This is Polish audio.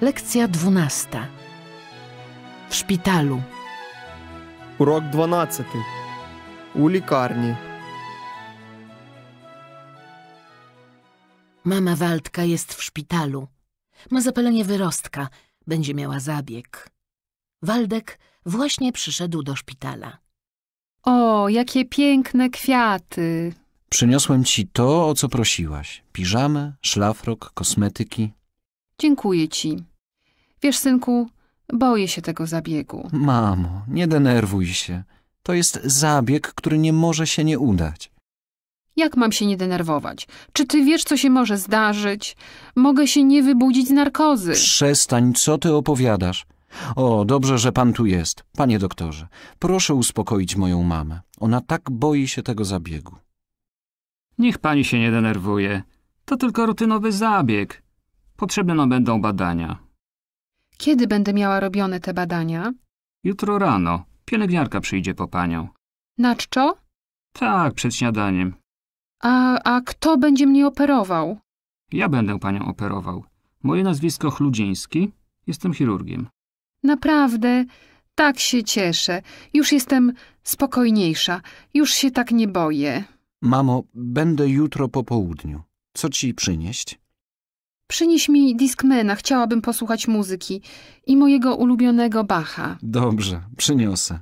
Lekcja dwunasta. W szpitalu. Урок 12. У лікарні. Mama Waldka jest w szpitalu. Ma zapalenie wyrostka. Będzie miała zabieg. Waldek właśnie przyszedł do szpitala. O, jakie piękne kwiaty! Przyniosłem ci to, o co prosiłaś. Piżamę, szlafrok, kosmetyki. Dziękuję ci. Wiesz, synku, boję się tego zabiegu. Mamo, nie denerwuj się. To jest zabieg, który nie może się nie udać. Jak mam się nie denerwować? Czy ty wiesz, co się może zdarzyć? Mogę się nie wybudzić z narkozy. Przestań, co ty opowiadasz? O, dobrze, że pan tu jest. Panie doktorze, proszę uspokoić moją mamę. Ona tak boi się tego zabiegu. Niech pani się nie denerwuje. To tylko rutynowy zabieg. Potrzebne nam będą badania. Kiedy będę miała robione te badania? Jutro rano. Pielęgniarka przyjdzie po panią. Na czczo? Tak, przed śniadaniem. A, a kto będzie mnie operował? Ja będę panią operował. Moje nazwisko Chludziński. Jestem chirurgiem. Naprawdę, tak się cieszę. Już jestem spokojniejsza. Już się tak nie boję. Mamo, będę jutro po południu. Co ci przynieść? Przynieś mi Discmana, chciałabym posłuchać muzyki i mojego ulubionego Bacha. Dobrze, przyniosę.